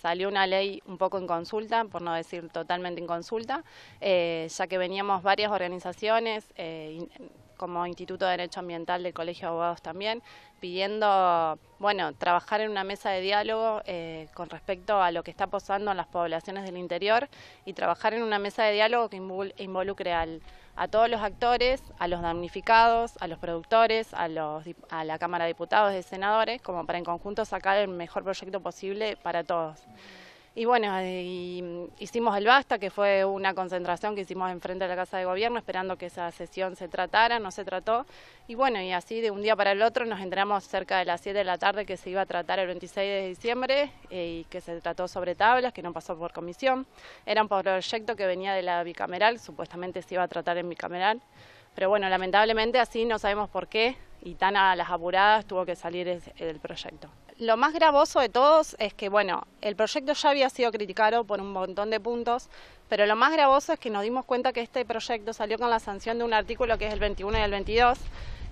Salió una ley un poco en consulta, por no decir totalmente en consulta, eh, ya que veníamos varias organizaciones, eh, como Instituto de Derecho Ambiental del Colegio de Abogados también, pidiendo, bueno, trabajar en una mesa de diálogo eh, con respecto a lo que está posando en las poblaciones del interior y trabajar en una mesa de diálogo que involucre a todos los actores, a los damnificados, a los productores, a, a la Cámara de Diputados, y Senadores, como para en conjunto sacar el mejor proyecto posible para todos. Y bueno, eh, hicimos el basta, que fue una concentración que hicimos enfrente de la Casa de Gobierno, esperando que esa sesión se tratara, no se trató. Y bueno, y así de un día para el otro nos enteramos cerca de las 7 de la tarde que se iba a tratar el 26 de diciembre eh, y que se trató sobre tablas, que no pasó por comisión. Era un proyecto que venía de la bicameral, supuestamente se iba a tratar en bicameral. Pero bueno, lamentablemente así no sabemos por qué y tan a las apuradas tuvo que salir el proyecto. Lo más gravoso de todos es que, bueno, el proyecto ya había sido criticado por un montón de puntos, pero lo más gravoso es que nos dimos cuenta que este proyecto salió con la sanción de un artículo que es el 21 y el 22,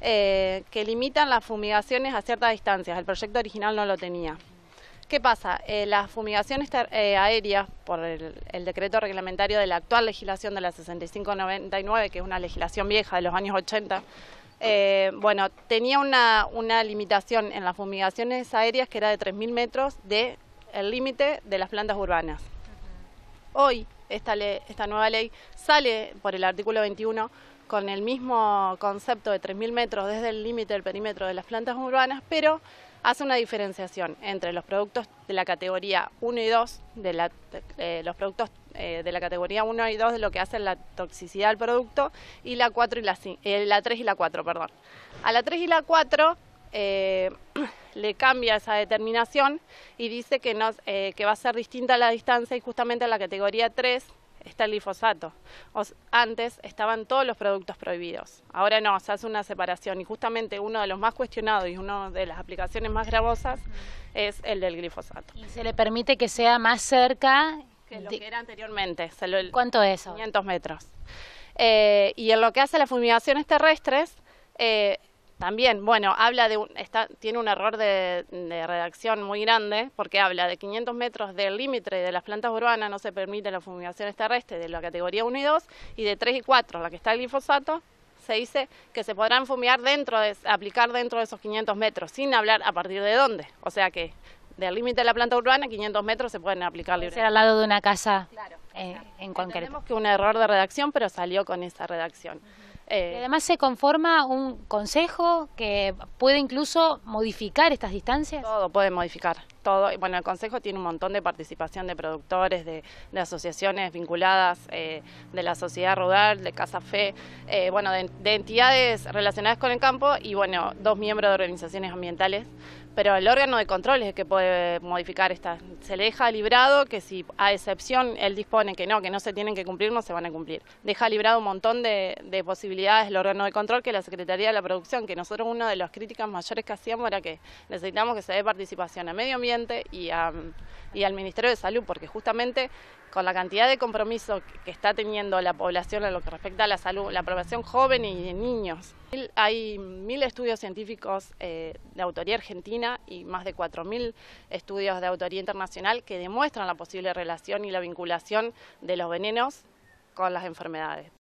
eh, que limitan las fumigaciones a ciertas distancias. El proyecto original no lo tenía. ¿Qué pasa? Eh, las fumigaciones eh, aéreas, por el, el, decreto reglamentario de la actual legislación de la 6599, que es una legislación vieja de los años 80, eh, bueno, tenía una, una, limitación en las fumigaciones aéreas que era de 3.000 metros del límite de las plantas urbanas. Hoy esta, esta nueva ley sale por el artículo 21 con el mismo concepto de 3.000 metros desde el límite del perímetro de las plantas urbanas, pero hace una diferenciación entre los productos de la categoría 1 y 2, de eh, los productos eh, de la categoría 1 y 2 de lo que hace la toxicidad del producto y la y la, eh, la 3 y la 4, perdón. A la 3 y la 4 eh, le cambia esa determinación y dice que, no, eh, que va a ser distinta la distancia y justamente en la categoría 3 está el glifosato. antes estaban todos los productos prohibidos. Ahora no, se hace una separación y justamente uno de los más cuestionados y una de las aplicaciones más gravosas es el del glifosato. Y se le permite que sea más cerca que lo que era anteriormente. ¿Cuánto es? eso? 500 metros. Eh, y en lo que hace las fumigaciones terrestres, eh, también, bueno, habla de un, tiene un error de, redacción muy grande porque habla de 500 metros del límite de las plantas urbanas no se permite las fumigaciones terrestres de la categoría 1 y 2 y de 3 y 4, la que está el glifosato, se dice que se podrán fumigar dentro de, aplicar dentro de esos 500 metros, sin hablar a partir de dónde. O sea que del límite de la planta urbana, 500 metros se pueden aplicar libre. Ser al lado de una casa eh, en concreto. Tenemos que un error de redacción, pero salió con esa redacción. Eh, además se conforma un consejo que puede incluso modificar estas distancias. Todo puede modificar bueno, el Consejo tiene un montón de participación de productores, de, asociaciones vinculadas eh, de la sociedad rural, de Casa Fe, eh, bueno, de, entidades relacionadas con el campo y, bueno, dos miembros de organizaciones ambientales. Pero el órgano de control es el que puede modificar esta. Se le deja librado que si a excepción él dispone que no, que no se tienen que cumplir, no se van a cumplir. Deja librado un montón de, de posibilidades el órgano de control que la Secretaría de la Producción, que nosotros una de las críticas mayores que hacíamos era que necesitamos que se dé participación a medio ambiente y, al Ministerio de Salud, porque justamente con la cantidad de compromiso que está teniendo la población en lo que respecta a la salud, la población joven y de niños. Hay mil estudios científicos eh, de autoría argentina y más de 4.000 estudios de autoría internacional que demuestran la posible relación y la vinculación de los venenos con las enfermedades.